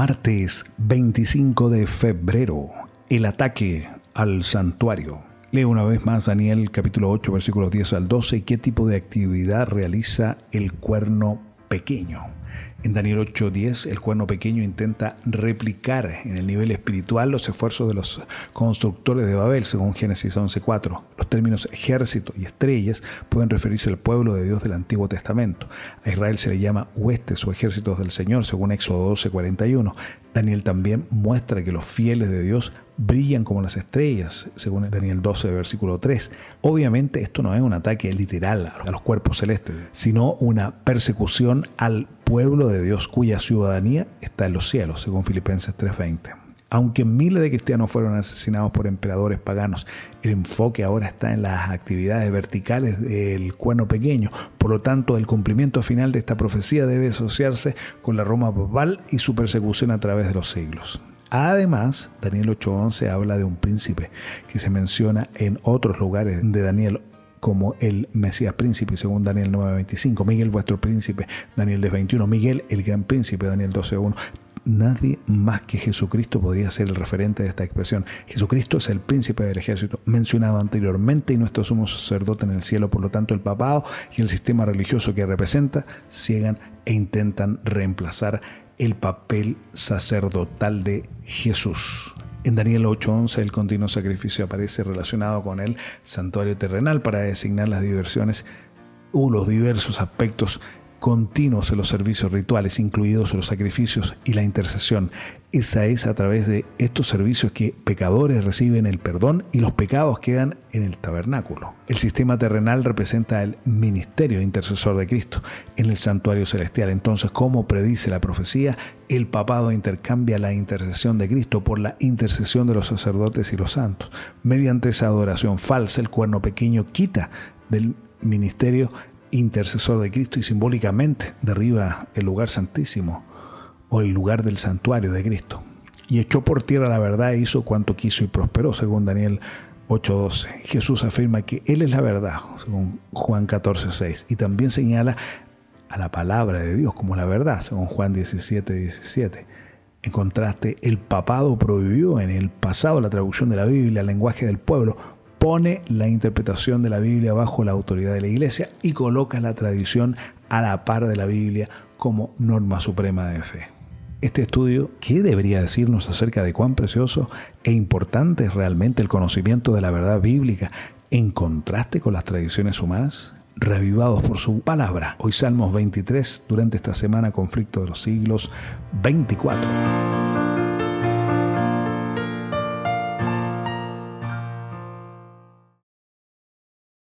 Martes 25 de febrero, el ataque al santuario. Lee una vez más Daniel capítulo 8 versículos 10 al 12 qué tipo de actividad realiza el cuerno pequeño. En Daniel 8:10, el cuerno pequeño intenta replicar en el nivel espiritual los esfuerzos de los constructores de Babel, según Génesis 11:4. Los términos ejército y estrellas pueden referirse al pueblo de Dios del Antiguo Testamento. A Israel se le llama huestes o ejércitos del Señor, según Éxodo 12:41. Daniel también muestra que los fieles de Dios brillan como las estrellas, según Daniel 12, versículo 3. Obviamente esto no es un ataque literal a los cuerpos celestes, sino una persecución al pueblo de Dios cuya ciudadanía está en los cielos, según Filipenses 3:20. Aunque miles de cristianos fueron asesinados por emperadores paganos, el enfoque ahora está en las actividades verticales del cuerno pequeño. Por lo tanto, el cumplimiento final de esta profecía debe asociarse con la Roma papal y su persecución a través de los siglos. Además, Daniel 8:11 habla de un príncipe que se menciona en otros lugares de Daniel como el Mesías príncipe, según Daniel 9:25, Miguel vuestro príncipe, Daniel 10:21, Miguel el gran príncipe, Daniel 12:1. Nadie más que Jesucristo podría ser el referente de esta expresión. Jesucristo es el príncipe del ejército, mencionado anteriormente, y nuestro sumo sacerdote en el cielo. Por lo tanto, el papado y el sistema religioso que representa ciegan e intentan reemplazar el papel sacerdotal de Jesús. En Daniel 8:11 el continuo sacrificio aparece relacionado con el santuario terrenal para designar las diversiones u los diversos aspectos continuos de los servicios rituales, incluidos los sacrificios y la intercesión, esa es a través de estos servicios que pecadores reciben el perdón y los pecados quedan en el tabernáculo. El sistema terrenal representa el ministerio intercesor de Cristo en el santuario celestial. Entonces, como predice la profecía, el papado intercambia la intercesión de Cristo por la intercesión de los sacerdotes y los santos. Mediante esa adoración falsa, el cuerno pequeño quita del ministerio intercesor de Cristo y simbólicamente derriba el lugar santísimo o el lugar del santuario de Cristo. Y echó por tierra la verdad e hizo cuanto quiso y prosperó, según Daniel 8:12. Jesús afirma que Él es la verdad, según Juan 14:6. Y también señala a la palabra de Dios como la verdad, según Juan 17, 17. En contraste, el papado prohibió en el pasado la traducción de la Biblia al lenguaje del pueblo, pone la interpretación de la Biblia bajo la autoridad de la Iglesia y coloca la tradición a la par de la Biblia como norma suprema de fe. Este estudio, ¿qué debería decirnos acerca de cuán precioso e importante es realmente el conocimiento de la verdad bíblica en contraste con las tradiciones humanas? Revivados por su palabra, hoy Salmos 23, durante esta semana Conflicto de los Siglos 24.